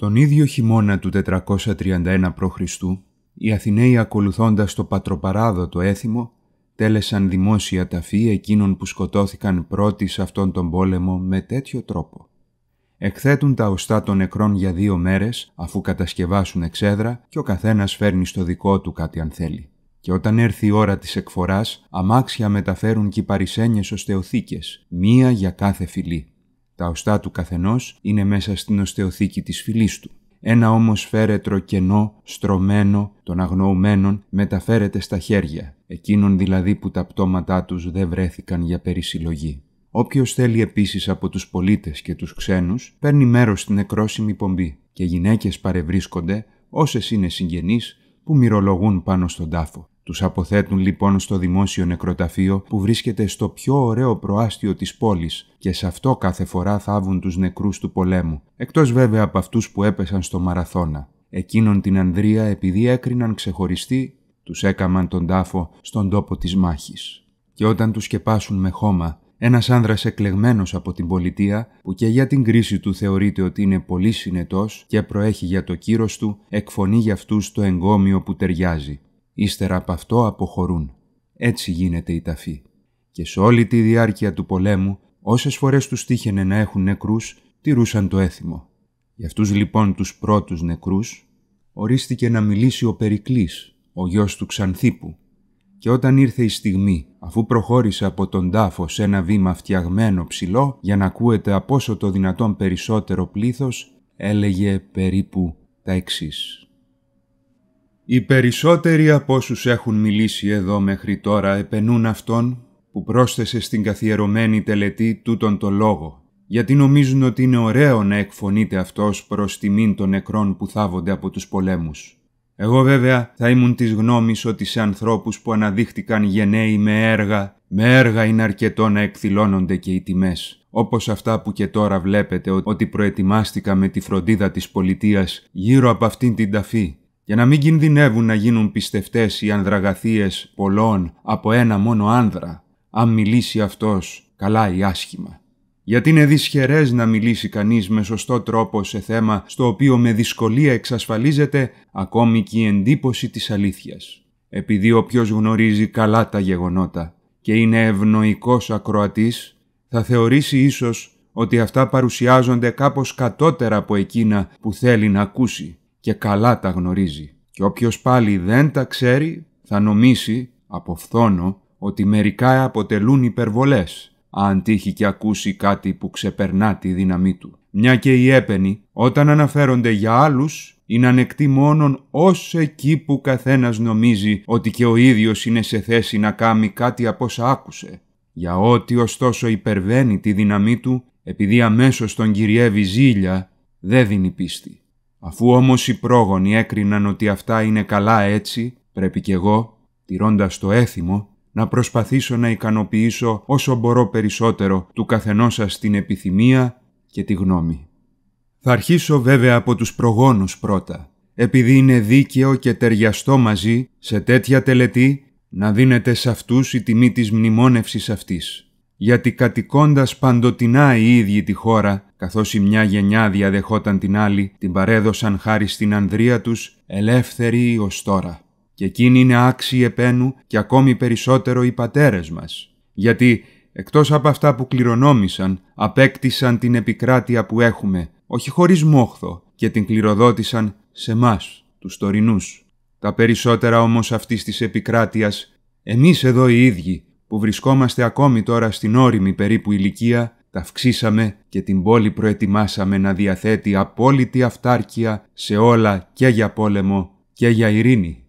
Τον ίδιο χειμώνα του 431 π.Χ., οι Αθηναίοι ακολουθώντας το πατροπαράδοτο έθιμο, τέλεσαν δημόσια ταφή εκείνων που σκοτώθηκαν πρώτοι σε αυτόν τον πόλεμο με τέτοιο τρόπο. Εκθέτουν τα οστά των νεκρών για δύο μέρες, αφού κατασκευάσουν εξέδρα και ο καθένας φέρνει στο δικό του κάτι αν θέλει. Και όταν έρθει η ώρα της εκφοράς, αμάξια μεταφέρουν κυπαρισένιες ως θεοθήκες, μία για κάθε φυλή. Τα οστά του καθενός είναι μέσα στην οστεοθήκη της φυλής του. Ένα όμως φέρετρο κενό, στρωμένο, των αγνοωμένων, μεταφέρεται στα χέρια, εκείνων δηλαδή που τα πτώματά τους δεν βρέθηκαν για περισυλλογή. Όποιος θέλει επίσης από τους πολίτες και τους ξένους, παίρνει μέρος στην νεκρόσιμη πομπή και γυναίκες παρευρίσκονται, όσες είναι συγγενείς, που μυρολογούν πάνω στον τάφο. Τους αποθέτουν λοιπόν στο δημόσιο νεκροταφείο που βρίσκεται στο πιο ωραίο προάστιο της πόλης και σε αυτό κάθε φορά θάβουν τους νεκρούς του πολέμου, εκτός βέβαια από αυτούς που έπεσαν στο Μαραθώνα. Εκείνον την Ανδρία επειδή έκριναν ξεχωριστή, τους έκαμαν τον τάφο στον τόπο της μάχης. Και όταν τους σκεπάσουν με χώμα, ένας άνδρας εκλεγμένος από την πολιτεία, που και για την κρίση του θεωρείται ότι είναι πολύ συνετός και προέχει για το κύρος του, εκφωνεί για αυτούς το εγκόμιο που ταιριάζει ύστερα από αυτό αποχωρούν. Έτσι γίνεται η ταφή. Και σε όλη τη διάρκεια του πολέμου, όσες φορές τους τύχαινε να έχουν νεκρούς, τηρούσαν το έθιμο. Για αυτούς λοιπόν τους πρώτους νεκρούς, ορίστηκε να μιλήσει ο Περικλής, ο γιος του Ξανθίπου. Και όταν ήρθε η στιγμή, αφού προχώρησε από τον τάφο σε ένα βήμα φτιαγμένο ψηλό, για να ακούεται από όσο το δυνατόν περισσότερο πλήθος, έλεγε περίπου τα εξής. Οι περισσότεροι από όσους έχουν μιλήσει εδώ μέχρι τώρα επενούν αυτόν που πρόσθεσε στην καθιερωμένη τελετή τούτον το λόγο, γιατί νομίζουν ότι είναι ωραίο να εκφωνείται αυτός προς τιμήν των νεκρών που θάβονται από τους πολέμους. Εγώ βέβαια θα ήμουν της γνώμης ότι σε ανθρώπους που αναδείχτηκαν γενναίοι με έργα, με έργα είναι αρκετό να εκδηλώνονται και οι τιμές, όπως αυτά που και τώρα βλέπετε ότι προετοιμάστηκα με τη φροντίδα της πολιτείας γύρω από αυτήν την ταφή, για να μην κινδυνεύουν να γίνουν πιστευτές οι ανδραγαθίες πολλών από ένα μόνο άνδρα, αν μιλήσει αυτός καλά ή άσχημα. Γιατί είναι δυσχερές να μιλήσει κανείς με σωστό τρόπο σε θέμα στο οποίο με δυσκολία εξασφαλίζεται ακόμη και η εντύπωση της αλήθειας. Επειδή οποίο γνωρίζει καλά τα γεγονότα και είναι ευνοϊκός ακροατής, θα θεωρήσει ίσως ότι αυτά παρουσιάζονται κάπως κατώτερα από εκείνα που θέλει να ακούσει και καλά τα γνωρίζει. Και όποιος πάλι δεν τα ξέρει θα νομίσει, από φθόνο, ότι μερικά αποτελούν υπερβολές, αν τύχει και ακούσει κάτι που ξεπερνά τη δύναμή του. Μια και οι έπαινοι, όταν αναφέρονται για άλλους, είναι ανεκτή μόνον ως εκεί που καθένας νομίζει ότι και ο ίδιος είναι σε θέση να κάνει κάτι από όσα άκουσε. Για ό,τι ωστόσο υπερβαίνει τη δύναμή του, επειδή αμέσως τον κυριεύει ζήλια, δεν δίνει πίστη. Αφού όμως οι πρόγονοι έκριναν ότι αυτά είναι καλά έτσι, πρέπει κι εγώ, τηρώντας το έθιμο, να προσπαθήσω να ικανοποιήσω όσο μπορώ περισσότερο του καθενός σας την επιθυμία και τη γνώμη. Θα αρχίσω βέβαια από τους προγόνους πρώτα, επειδή είναι δίκαιο και ταιριαστό μαζί σε τέτοια τελετή να δίνεται σε αυτούς η τιμή της μνημόνευσης αυτής. Γιατί κατοικώντας παντοτινά οι ίδιοι τη χώρα, καθώς η μια γενιά διαδεχόταν την άλλη, την παρέδωσαν χάρη στην ανδρία τους, ελεύθεροι ως τώρα. Και εκείνοι είναι άξιοι επένου και ακόμη περισσότερο οι πατέρες μας. Γιατί, εκτός από αυτά που κληρονόμησαν, απέκτησαν την επικράτεια που έχουμε, όχι χωρίς μόχθο, και την κληροδότησαν σε εμάς, τους τωρινούς. Τα περισσότερα όμως αυτής της επικράτειας, εμείς εδώ οι ίδιοι, που βρισκόμαστε ακόμη τώρα στην όριμη περίπου ηλικία, τα ταυξήσαμε και την πόλη προετοιμάσαμε να διαθέτει απόλυτη αυτάρκεια σε όλα και για πόλεμο και για ειρήνη.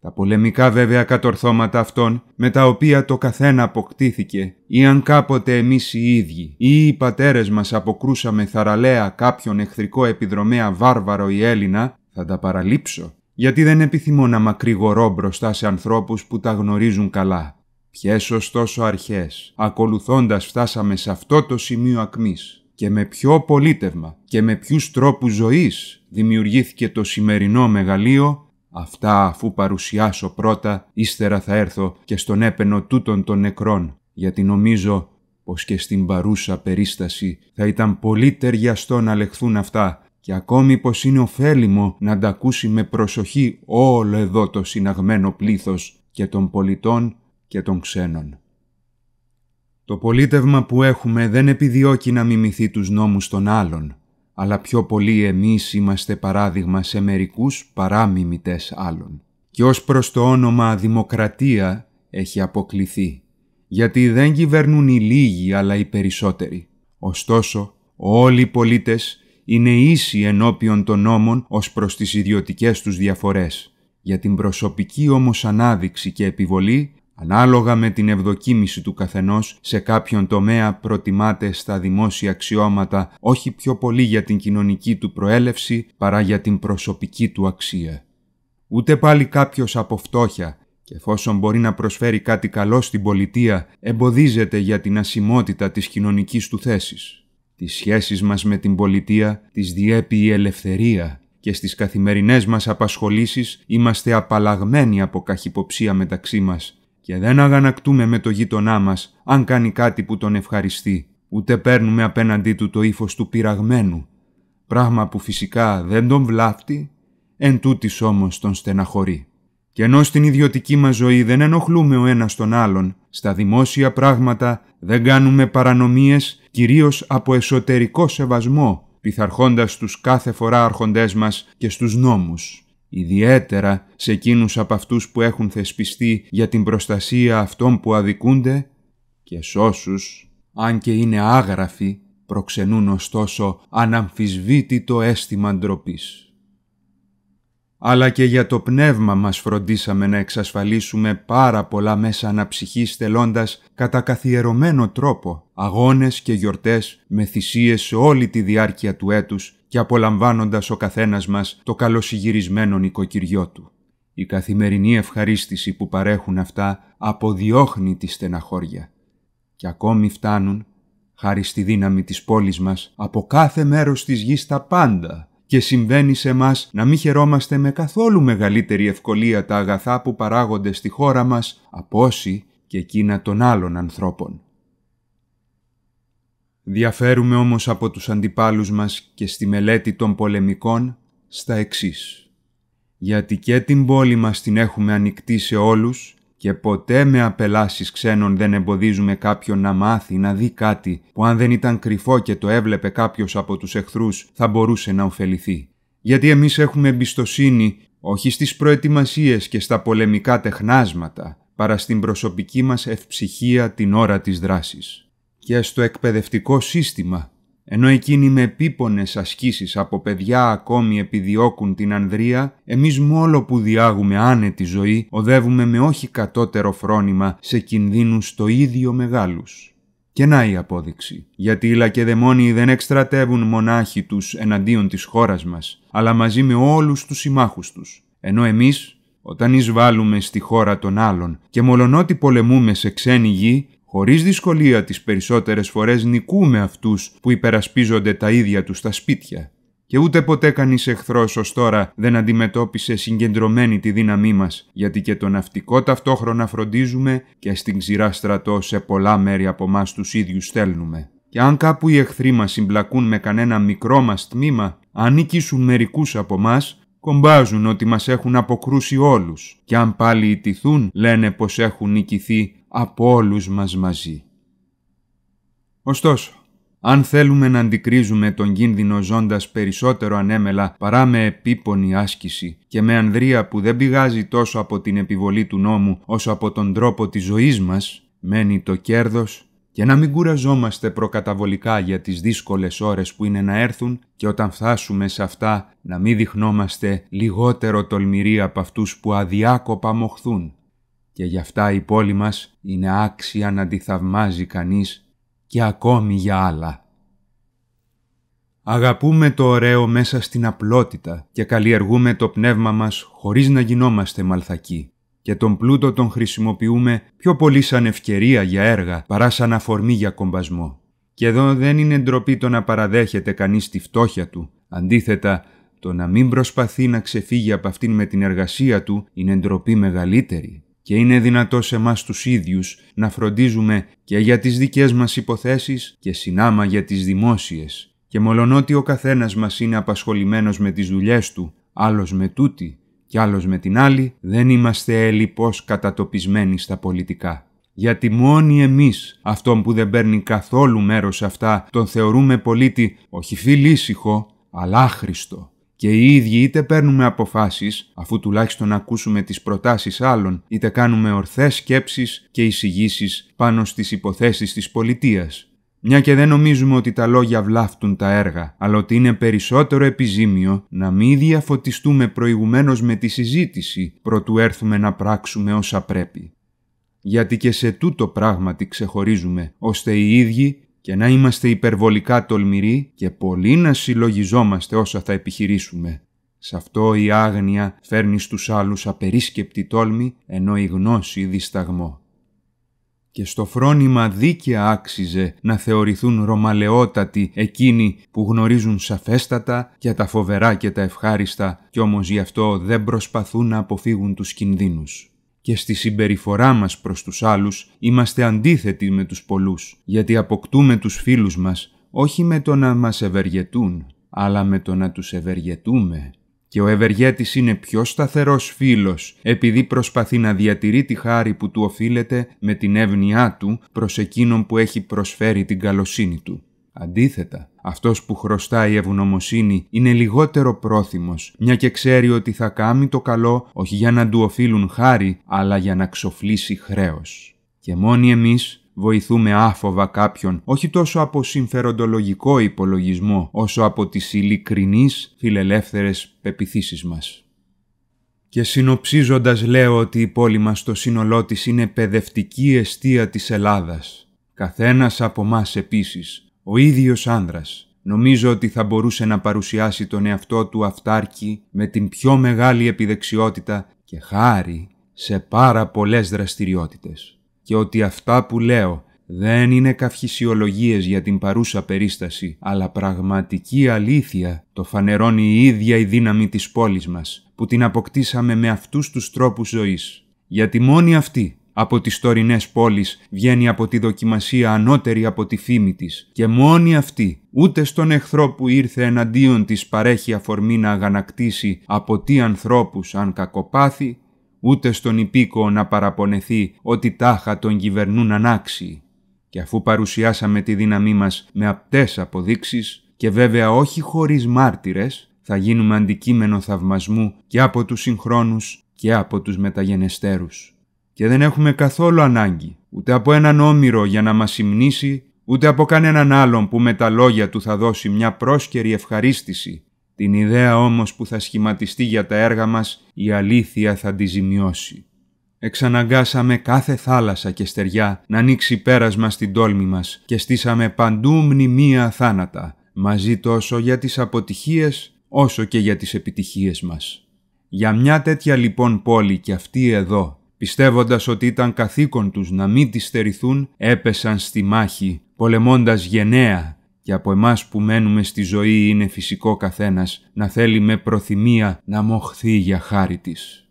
Τα πολεμικά βέβαια κατορθώματα αυτών, με τα οποία το καθένα αποκτήθηκε, ή αν κάποτε εμείς οι ίδιοι ή οι πατέρες μας αποκρούσαμε θαραλέα κάποιον εχθρικό επιδρομέα βάρβαρο ή Έλληνα, θα τα παραλείψω, γιατί δεν επιθυμώ να μακρηγορώ μπροστά σε ανθρώπους που τα γνωρίζουν καλά ποιες ωστόσο αρχές, ακολουθώντας φτάσαμε σε αυτό το σημείο ακμής και με ποιο πολίτευμα και με ποιους τρόπους ζωής δημιουργήθηκε το σημερινό μεγαλείο, αυτά αφού παρουσιάσω πρώτα, ύστερα θα έρθω και στον έπαινο τούτων των νεκρών, γιατί νομίζω πως και στην παρούσα περίσταση θα ήταν πολύ ταιριαστό να λεχθούν αυτά και ακόμη πως είναι ωφέλιμο να τα ακούσει με προσοχή όλο εδώ το συναγμένο πλήθος και των πολιτών και των ξένων. Το πολίτευμα που έχουμε δεν επιδιώκει να μιμηθεί τους νόμους των άλλων, αλλά πιο πολύ εμείς είμαστε παράδειγμα σε μερικούς παρά άλλων. Και ως προς το όνομα «δημοκρατία» έχει αποκληθεί, γιατί δεν κυβερνούν οι λίγοι αλλά οι περισσότεροι. Ωστόσο, όλοι οι πολίτες είναι ίσοι ενώπιον των νόμων ως προς τις ιδιωτικές τους διαφορές. Για την προσωπική όμως ανάδειξη και επιβολή Ανάλογα με την ευδοκίμηση του καθενός, σε κάποιον τομέα προτιμάται στα δημόσια αξιώματα όχι πιο πολύ για την κοινωνική του προέλευση παρά για την προσωπική του αξία. Ούτε πάλι κάποιος από φτώχεια και εφόσον μπορεί να προσφέρει κάτι καλό στην πολιτεία, εμποδίζεται για την ασημότητα της κοινωνικής του θέσης. Τις σχέσεις μας με την πολιτεία τις διέπει η ελευθερία και στις καθημερινές μας απασχολήσεις είμαστε απαλλαγμένοι από καχυποψία μεταξύ μας και δεν αγανακτούμε με το γείτονά μας αν κάνει κάτι που τον ευχαριστεί, ούτε παίρνουμε απέναντί του το ύφος του πειραγμένου, πράγμα που φυσικά δεν τον βλάφτει, εν τούτης όμως τον στεναχωρεί. Και ενώ στην ιδιωτική μας ζωή δεν ενοχλούμε ο ένας τον άλλον, στα δημόσια πράγματα δεν κάνουμε παρανομίες κυρίως από εσωτερικό σεβασμό, πειθαρχώντας τους κάθε φορά αρχοντές μας και στους νόμους ιδιαίτερα σε εκείνους από αυτούς που έχουν θεσπιστεί για την προστασία αυτών που αδικούνται και σ' αν και είναι άγραφοι, προξενούν ωστόσο αναμφισβήτητο αίσθημα ντροπής αλλά και για το πνεύμα μας φροντίσαμε να εξασφαλίσουμε πάρα πολλά μέσα αναψυχής στελώντας κατά καθιερωμένο τρόπο αγώνες και γιορτές με θυσίες σε όλη τη διάρκεια του έτους και απολαμβάνοντας ο καθένας μας το καλοσυγυρισμένο νοικοκυριό του. Η καθημερινή ευχαρίστηση που παρέχουν αυτά αποδιώχνει τη στεναχώρια και ακόμη φτάνουν, χάρη στη δύναμη της πόλης μας, από κάθε μέρος της γης τα πάντα και συμβαίνει σε μας να μην χαιρόμαστε με καθόλου μεγαλύτερη ευκολία τα αγαθά που παράγονται στη χώρα μας από όσοι και εκείνα των άλλων ανθρώπων. Διαφέρουμε όμως από τους αντιπάλους μας και στη μελέτη των πολεμικών στα εξής. Γιατί και την πόλη μας την έχουμε ανοιχτή σε όλους και ποτέ με απελάσεις ξένων δεν εμποδίζουμε κάποιον να μάθει, να δει κάτι που αν δεν ήταν κρυφό και το έβλεπε κάποιος από τους εχθρούς θα μπορούσε να ωφεληθεί. Γιατί εμείς έχουμε εμπιστοσύνη όχι στις προετοιμασίες και στα πολεμικά τεχνάσματα, παρά στην προσωπική μας ευψυχία την ώρα της δράσης. Και στο εκπαιδευτικό σύστημα ενώ εκείνοι με επίπονες ασκήσεις από παιδιά ακόμη επιδιώκουν την ανδρεία, εμείς μόλο που διάγουμε άνετη ζωή, οδεύουμε με όχι κατώτερο φρόνημα σε κινδύνους το ίδιο μεγάλους. Και να η απόδειξη. Γιατί οι Λακεδαιμόνιοι δεν εκστρατεύουν μονάχοι τους εναντίον της χώρας μας, αλλά μαζί με όλους τους συμμάχους τους. Ενώ εμείς, όταν εισβάλλουμε στη χώρα των άλλων και μολονότι πολεμούμε σε ξένη γη, Χωρίς δυσκολία τις περισσότερες φορές νικούμε αυτούς που υπερασπίζονται τα ίδια τους στα σπίτια. Και ούτε ποτέ κανείς εχθρός ως τώρα δεν αντιμετώπισε συγκεντρωμένη τη δύναμή μας, γιατί και το ναυτικό ταυτόχρονα φροντίζουμε και στην ξηρά στρατό σε πολλά μέρη από εμάς τους ίδιους στέλνουμε. Και αν κάπου οι εχθροί μας συμπλακούν με κανένα μικρό μας τμήμα, αν νικήσουν μερικούς από εμάς, κομπάζουν ότι μας έχουν αποκρούσει όλους. Και αν πάλι ιτηθούν, λένε πως έχουν νικηθεί από όλους μας μαζί. Ωστόσο, αν θέλουμε να αντικρίζουμε τον κίνδυνο ζώντας περισσότερο ανέμελα παρά με επίπονη άσκηση και με ανδρεία που δεν πηγάζει τόσο από την επιβολή του νόμου όσο από τον τρόπο της ζωής μας, μένει το κέρδος και να μην κουραζόμαστε προκαταβολικά για τις δύσκολες ώρες που είναι να έρθουν και όταν φτάσουμε σε αυτά να μην διχνόμαστε λιγότερο τολμηροί από αυτούς που αδιάκοπα μοχθούν και γι' αυτά η πόλη μας είναι άξια να τη θαυμάζει κανείς και ακόμη για άλλα. Αγαπούμε το ωραίο μέσα στην απλότητα και καλλιεργούμε το πνεύμα μας χωρίς να γινόμαστε μαλθακοί και τον πλούτο τον χρησιμοποιούμε πιο πολύ σαν ευκαιρία για έργα παρά σαν αφορμή για κομπασμό. Και εδώ δεν είναι ντροπή το να παραδέχεται κανείς τη φτώχεια του. Αντίθετα, το να μην προσπαθεί να ξεφύγει από αυτήν με την εργασία του είναι ντροπή μεγαλύτερη και είναι δυνατό σε εμάς τους ίδιους να φροντίζουμε και για τις δικές μας υποθέσεις και συνάμα για τις δημόσιες. Και μολονότι ο καθένας μας είναι απασχολημένος με τις δουλειές του, άλλος με τούτη και άλλος με την άλλη, δεν είμαστε ελλιπώς κατατοπισμένοι στα πολιτικά. Γιατί μόνοι εμείς, αυτόν που δεν παίρνει καθόλου μέρος αυτά, τον θεωρούμε πολίτη όχι φιλήσυχο, αλλά άχρηστο. Και οι ίδιοι είτε παίρνουμε αποφάσεις, αφού τουλάχιστον ακούσουμε τις προτάσεις άλλων, είτε κάνουμε ορθές σκέψεις και εισηγήσεις πάνω στις υποθέσεις της πολιτείας. Μια και δεν νομίζουμε ότι τα λόγια βλάφτουν τα έργα, αλλά ότι είναι περισσότερο επιζήμιο να μην διαφωτιστούμε προηγουμένως με τη συζήτηση, προτού έρθουμε να πράξουμε όσα πρέπει. Γιατί και σε τούτο πράγματι ξεχωρίζουμε, ώστε οι ίδιοι και να είμαστε υπερβολικά τολμηροί και πολύ να συλλογιζόμαστε όσα θα επιχειρήσουμε. Σε αυτό η άγνοια φέρνει στους άλλους απερίσκεπτη τόλμη, ενώ η γνώση δισταγμό. Και στο φρόνημα δίκαια άξιζε να θεωρηθούν ρωμαλαιότατοι εκείνοι που γνωρίζουν σαφέστατα και τα φοβερά και τα ευχάριστα κι όμως γι' αυτό δεν προσπαθούν να αποφύγουν τους κινδύνους και στη συμπεριφορά μας προς τους άλλους είμαστε αντίθετοι με τους πολλούς, γιατί αποκτούμε τους φίλους μας όχι με το να μας ευεργετούν, αλλά με το να τους ευεργετούμε. Και ο ευεργέτης είναι πιο σταθερός φίλος, επειδή προσπαθεί να διατηρεί τη χάρη που του οφείλεται με την εύνοιά του προς εκείνον που έχει προσφέρει την καλοσύνη του. Αντίθετα, αυτός που χρωστάει ευγνωμοσύνη είναι λιγότερο πρόθυμος, μια και ξέρει ότι θα κάνει το καλό όχι για να του οφείλουν χάρη, αλλά για να ξοφλήσει χρέος. Και μόνοι εμείς βοηθούμε άφοβα κάποιον, όχι τόσο από συμφεροντολογικό υπολογισμό, όσο από τις ειλικρινείς φιλελεύθερες πεπιθήσεις μας. Και συνοψίζοντας λέω ότι η πόλη μας στο σύνολό της είναι παιδευτική αιστεία της Ελλάδας. Καθένας από μας επίσης, ο ίδιος άνδρας. Νομίζω ότι θα μπορούσε να παρουσιάσει τον εαυτό του αυτάρκη με την πιο μεγάλη επιδεξιότητα και χάρη σε πάρα πολλές δραστηριότητες. Και ότι αυτά που λέω δεν είναι καυχησιολογίες για την παρούσα περίσταση, αλλά πραγματική αλήθεια το φανερώνει η ίδια η δύναμη της πόλης μας, που την αποκτήσαμε με αυτούς τους τρόπους ζωής. Γιατί μόνοι αυτοί από τις τωρινές πόλεις βγαίνει από τη δοκιμασία ανώτερη από τη φήμη της και μόνη αυτή ούτε στον εχθρό που ήρθε εναντίον της παρέχει αφορμή να αγανακτήσει από τι ανθρώπους αν κακοπάθη, ούτε στον υπήκο να παραπονεθεί ότι τάχα τον κυβερνούν ανάξιοι. Και αφού παρουσιάσαμε τη δύναμή μας με απτές αποδείξεις και βέβαια όχι χωρίς μάρτυρες θα γίνουμε αντικείμενο θαυμασμού και από τους συγχρόνους και από τους μεταγενεστέρους και δεν έχουμε καθόλου ανάγκη ούτε από έναν όμηρο για να μας υμνήσει, ούτε από κανέναν άλλον που με τα λόγια του θα δώσει μια πρόσκαιρη ευχαρίστηση. Την ιδέα όμως που θα σχηματιστεί για τα έργα μας, η αλήθεια θα τη ζημιώσει. Εξαναγκάσαμε κάθε θάλασσα και στεριά να ανοίξει πέρασμα στην τόλμη μας και στήσαμε παντού μνημεία θάνατα, μαζί τόσο για τις αποτυχίες όσο και για τις επιτυχίες μας. Για μια τέτοια λοιπόν πόλη και αυτή εδώ πιστεύοντας ότι ήταν καθήκον τους να μην τη στερηθούν, έπεσαν στη μάχη, πολεμώντας γενναία και από εμάς που μένουμε στη ζωή είναι φυσικό καθένας να θέλει με προθυμία να μοχθεί για χάρη της.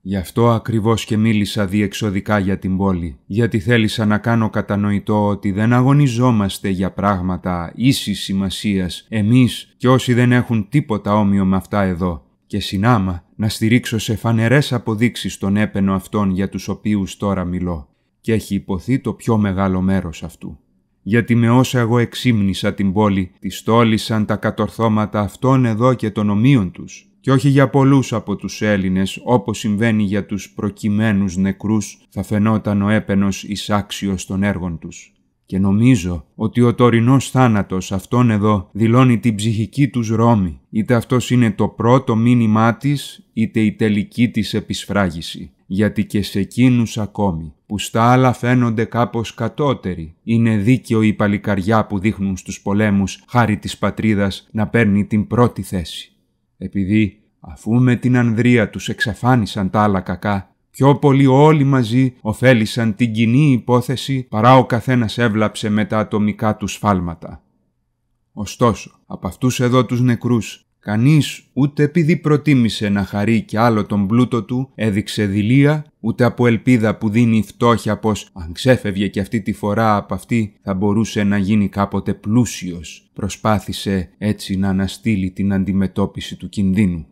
Γι' αυτό ακριβώς και μίλησα διεξοδικά για την πόλη, γιατί θέλησα να κάνω κατανοητό ότι δεν αγωνιζόμαστε για πράγματα ίσης σημασίας εμείς και όσοι δεν έχουν τίποτα όμοιο με αυτά εδώ, και συνάμα να στηρίξω σε φανερές αποδείξεις τον έπαινο αυτών για τους οποίους τώρα μιλώ και έχει υποθεί το πιο μεγάλο μέρος αυτού. Γιατί με όσα εγώ εξήμνησα την πόλη, τη στόλισαν τα κατορθώματα αυτών εδώ και των ομοίων τους και όχι για πολλούς από τους Έλληνες, όπως συμβαίνει για τους προκειμένους νεκρούς, θα φαινόταν ο έπαινος άξιος των έργων τους. Και νομίζω ότι ο τωρινός θάνατος αυτόν εδώ δηλώνει την ψυχική τους Ρώμη, Είτε αυτός είναι το πρώτο μήνυμά της, είτε η τελική της επισφράγηση. Γιατί και σε εκείνους ακόμη, που στα άλλα φαίνονται κάπως κατώτεροι, είναι δίκαιο η παλικαριά που δείχνουν στους πολέμους χάρη της πατρίδας να παίρνει την πρώτη θέση. Επειδή αφού με την ανδρεία τους εξαφάνισαν τα άλλα κακά, Πιο πολύ όλοι μαζί ωφέλησαν την κοινή υπόθεση παρά ο καθένας έβλαψε με τα ατομικά του σφάλματα. Ωστόσο, από αυτούς εδώ τους νεκρούς, κανείς ούτε επειδή προτίμησε να χαρεί κι άλλο τον πλούτο του, έδειξε δηλία, ούτε από ελπίδα που δίνει η φτώχεια πως αν ξέφευγε κι αυτή τη φορά από αυτή θα μπορούσε να γίνει κάποτε πλούσιος, προσπάθησε έτσι να αναστείλει την αντιμετώπιση του κινδύνου.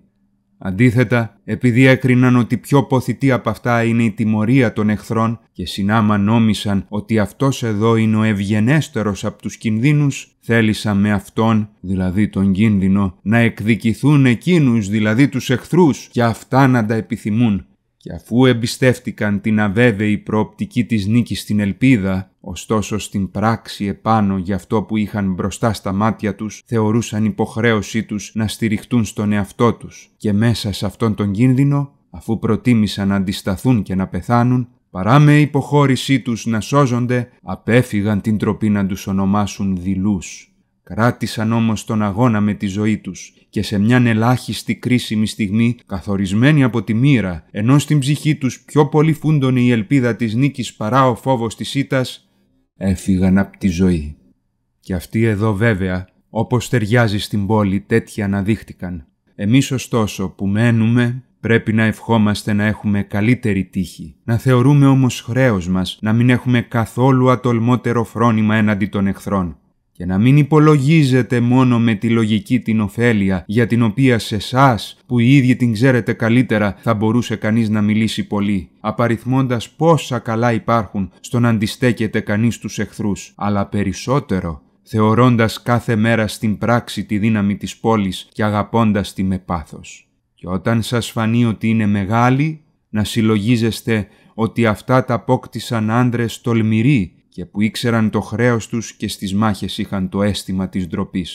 Αντίθετα, επειδή έκριναν ότι πιο ποθητή από αυτά είναι η τιμωρία των εχθρών και συνάμα νόμισαν ότι αυτός εδώ είναι ο ευγενέστερος από τους κινδύνους, θέλησαν με αυτόν, δηλαδή τον κίνδυνο, να εκδικηθούν εκείνους, δηλαδή τους εχθρούς, και αυτά να τα επιθυμούν και αφού εμπιστεύτηκαν την αβέβαιη προοπτική της νίκης στην ελπίδα, ωστόσο στην πράξη επάνω για αυτό που είχαν μπροστά στα μάτια τους, θεωρούσαν υποχρέωσή τους να στηριχτούν στον εαυτό τους και μέσα σε αυτόν τον κίνδυνο, αφού προτίμησαν να αντισταθούν και να πεθάνουν, παρά με υποχώρησή τους να σώζονται, απέφυγαν την τροπή να τους ονομάσουν δειλούς. Κράτησαν όμως τον αγώνα με τη ζωή τους και σε μιαν ελάχιστη κρίσιμη στιγμή, καθορισμένη από τη μοίρα, ενώ στην ψυχή τους πιο πολύ φούντωνε η ελπίδα της νίκης παρά ο φόβος της ήτας, έφυγαν από τη ζωή. Και αυτοί εδώ βέβαια, όπως ταιριάζει στην πόλη, τέτοια αναδείχτηκαν. Εμείς ωστόσο που μένουμε, Πρέπει να ευχόμαστε να έχουμε καλύτερη τύχη. Να θεωρούμε όμως χρέος μας να μην έχουμε καθόλου ατολμότερο φρόνημα έναντι των εχθρών και να μην υπολογίζετε μόνο με τη λογική την ωφέλεια για την οποία σε εσάς που οι ίδιοι την ξέρετε καλύτερα θα μπορούσε κανείς να μιλήσει πολύ, απαριθμώντας πόσα καλά υπάρχουν στο να αντιστέκεται κανείς τους εχθρούς, αλλά περισσότερο θεωρώντας κάθε μέρα στην πράξη τη δύναμη της πόλης και αγαπώντας τη με πάθος. Και όταν σας φανεί ότι είναι μεγάλη, να συλλογίζεστε ότι αυτά τα απόκτησαν άντρες τολμηροί και που ήξεραν το χρέος τους και στις μάχες είχαν το αίσθημα της ντροπής.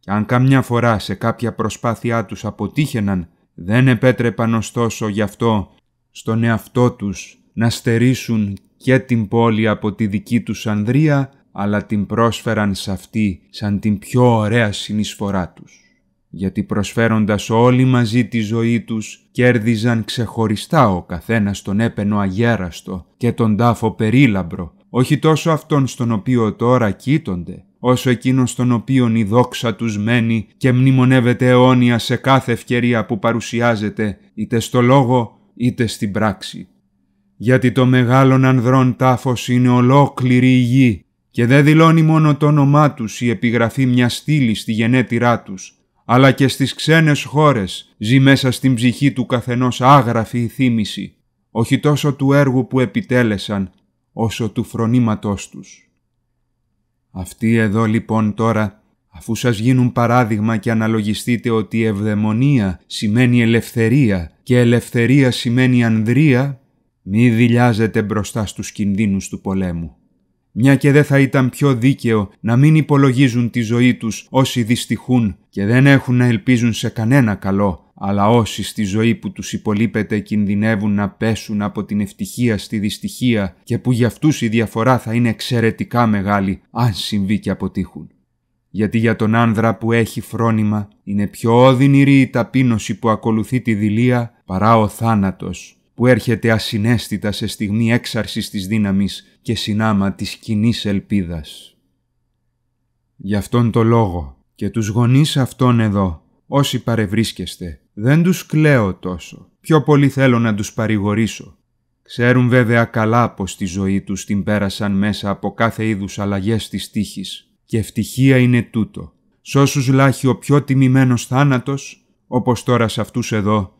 Κι αν καμιά φορά σε κάποια προσπάθειά τους αποτύχαιναν, δεν επέτρεπαν ωστόσο γι' αυτό στον εαυτό τους να στερήσουν και την πόλη από τη δική τους ανδρεία, αλλά την πρόσφεραν σε αυτή σαν την πιο ωραία συνεισφορά τους. Γιατί προσφέροντας όλοι μαζί τη ζωή τους, κέρδιζαν ξεχωριστά ο καθένας τον έπαινο αγέραστο και τον τάφο περίλαμπρο όχι τόσο αυτόν στον οποίο τώρα κοίτονται, όσο εκείνον στον οποίο η δόξα τους μένει και μνημονεύεται αιώνια σε κάθε ευκαιρία που παρουσιάζεται, είτε στο λόγο είτε στην πράξη. Γιατί το μεγάλον ανδρών τάφος είναι ολόκληρη η γη και δεν δηλώνει μόνο το όνομά τους η επιγραφή μιας στήλης στη γενέτηρά τους, αλλά και στις ξένες χώρες ζει μέσα στην ψυχή του καθενός άγραφη η θύμηση, όχι τόσο του έργου που επιτέλεσαν, όσο του φρονήματός τους. Αυτοί εδώ λοιπόν τώρα, αφού σας γίνουν παράδειγμα και αναλογιστείτε ότι ευδαιμονία σημαίνει ελευθερία και ελευθερία σημαίνει ανδρεία, μη δηλιάζετε μπροστά στους κινδύνους του πολέμου μια και δεν θα ήταν πιο δίκαιο να μην υπολογίζουν τη ζωή τους όσοι δυστυχούν και δεν έχουν να ελπίζουν σε κανένα καλό, αλλά όσοι στη ζωή που τους υπολείπεται κινδυνεύουν να πέσουν από την ευτυχία στη δυστυχία και που για αυτούς η διαφορά θα είναι εξαιρετικά μεγάλη αν συμβεί και αποτύχουν. Γιατί για τον άνδρα που έχει φρόνημα είναι πιο οδυνηρή η ταπείνωση που ακολουθεί τη δηλία παρά ο θάνατος που έρχεται ασυναίσθητα σε στιγμή έξαρσης της δύναμης και συνάμα της κοινής ελπίδας. Γι' αυτόν τον λόγο και τους γονείς αυτών εδώ, όσοι παρευρίσκεστε, δεν τους κλαίω τόσο. Πιο πολύ θέλω να τους παρηγορήσω. Ξέρουν βέβαια καλά πως τη ζωή τους την πέρασαν μέσα από κάθε είδους αλλαγές της τύχης και ευτυχία είναι τούτο. Σ' όσους λάχει ο πιο τιμημένος θάνατος, όπως τώρα σε αυτούς εδώ,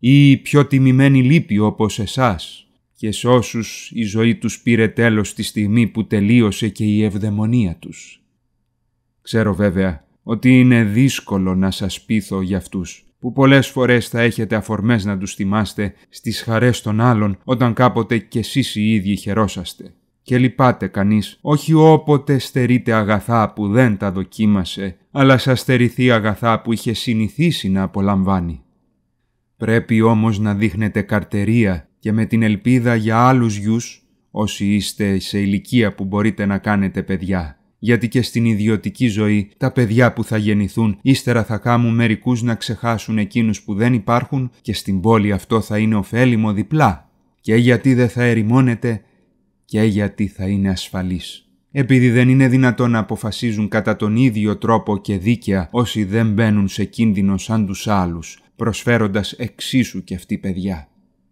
ή πιο τιμημένη λύπη όπως εσάς και σε όσους η ζωή τους πήρε τέλος τη στιγμή που τελείωσε και η ευδαιμονία τους. Ξέρω βέβαια ότι είναι δύσκολο να σας πείθω για αυτούς, που πολλές φορές θα έχετε αφορμές να τους θυμάστε στις χαρές των άλλων όταν κάποτε κι εσείς οι ίδιοι χαιρόσαστε. Και λυπάται κανείς, όχι όποτε στερείτε αγαθά που δεν τα δοκίμασε, αλλά σας στερηθεί αγαθά που είχε συνηθίσει να απολαμβάνει. Πρέπει όμως να δείχνετε καρτερία και με την ελπίδα για άλλους γιους, όσοι είστε σε ηλικία που μπορείτε να κάνετε παιδιά. Γιατί και στην ιδιωτική ζωή τα παιδιά που θα γεννηθούν ύστερα θα κάμουν μερικούς να ξεχάσουν εκείνους που δεν υπάρχουν και στην πόλη αυτό θα είναι ωφέλιμο διπλά. Και γιατί δεν θα ερημώνεται και γιατί θα είναι ασφαλής επειδή δεν είναι δυνατόν να αποφασίζουν κατά τον ίδιο τρόπο και δίκαια όσοι δεν μπαίνουν σε κίνδυνο σαν τους άλλους, προσφέροντας εξίσου και αυτοί παιδιά.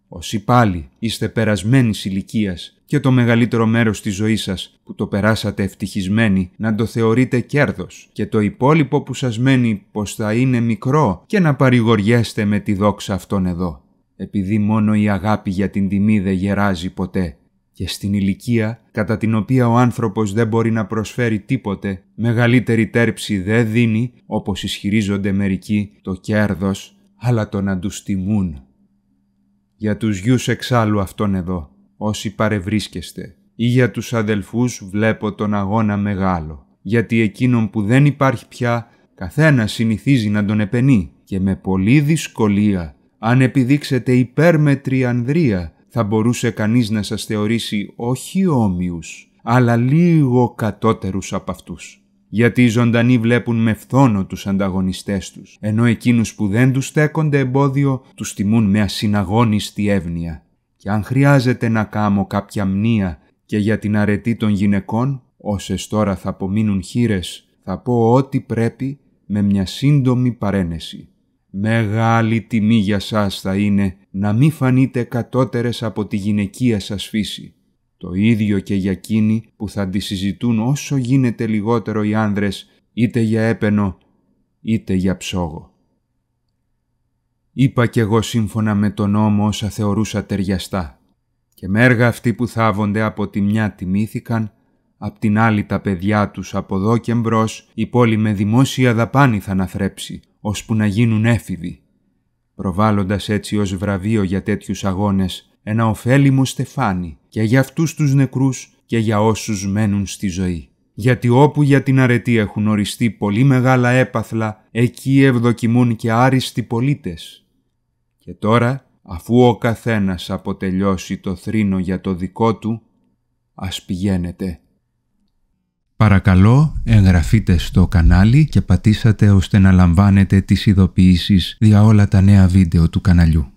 Όσοι πάλι είστε περασμένης ηλικίας και το μεγαλύτερο μέρος της ζωής σας που το περάσατε ευτυχισμένοι να το θεωρείτε κέρδος και το υπόλοιπο που σας μένει πως θα είναι μικρό και να παρηγοριέστε με τη δόξα αυτών εδώ. Επειδή μόνο η αγάπη για την τιμή δεν γεράζει ποτέ και στην ηλικία κατά την οποία ο άνθρωπος δεν μπορεί να προσφέρει τίποτε, μεγαλύτερη τέρψη δεν δίνει, όπως ισχυρίζονται μερικοί, το κέρδος, αλλά το να τους τιμούν. Για τους γιους εξάλλου αυτόν εδώ, όσοι παρευρίσκεστε, ή για τους αδελφούς βλέπω τον αγώνα μεγάλο, γιατί εκείνον που δεν υπάρχει πια, καθένα συνηθίζει να τον επενεί και με πολλή δυσκολία, αν επιδείξετε υπέρμετρη ανδρεία, θα μπορούσε κανείς να σας θεωρήσει όχι όμοιους, αλλά λίγο κατώτερους από αυτούς. Γιατί οι ζωντανοί βλέπουν με φθόνο τους ανταγωνιστές τους, ενώ εκείνους που δεν τους στέκονται εμπόδιο τους τιμούν με ασυναγώνιστη εύνοια. Και αν χρειάζεται να κάμω κάποια μνήα και για την αρετή των γυναικών, όσες τώρα θα απομείνουν χείρες, θα πω ό,τι πρέπει με μια σύντομη παρένεση. Μεγάλη τιμή για σας θα είναι να μη φανείτε κατώτερες από τη γυναικεία σας φύση. Το ίδιο και για εκείνοι που θα συζητούν όσο γίνεται λιγότερο οι άνδρες είτε για έπαινο είτε για ψόγο. Είπα κι εγώ σύμφωνα με τον νόμο όσα θεωρούσα ταιριαστά και μέργα αυτοί που θάβονται από τη μια τιμήθηκαν Απ' την άλλη τα παιδιά τους από εδώ και μπρος η πόλη με δημόσια δαπάνη θα αναθρέψει, ώσπου να γίνουν έφηβοι. Προβάλλοντας έτσι ως βραβείο για τέτοιους αγώνες ένα ωφέλιμο στεφάνι και για αυτούς τους νεκρούς και για όσους μένουν στη ζωή. Γιατί όπου για την αρετή έχουν οριστεί πολύ μεγάλα έπαθλα, εκεί ευδοκιμούν και άριστοι πολίτες. Και τώρα, αφού ο καθένας αποτελειώσει το θρήνο για το δικό του, ας πηγαίνετε Παρακαλώ εγγραφείτε στο κανάλι και πατήσατε ώστε να λαμβάνετε τις ειδοποιήσεις για όλα τα νέα βίντεο του καναλιού.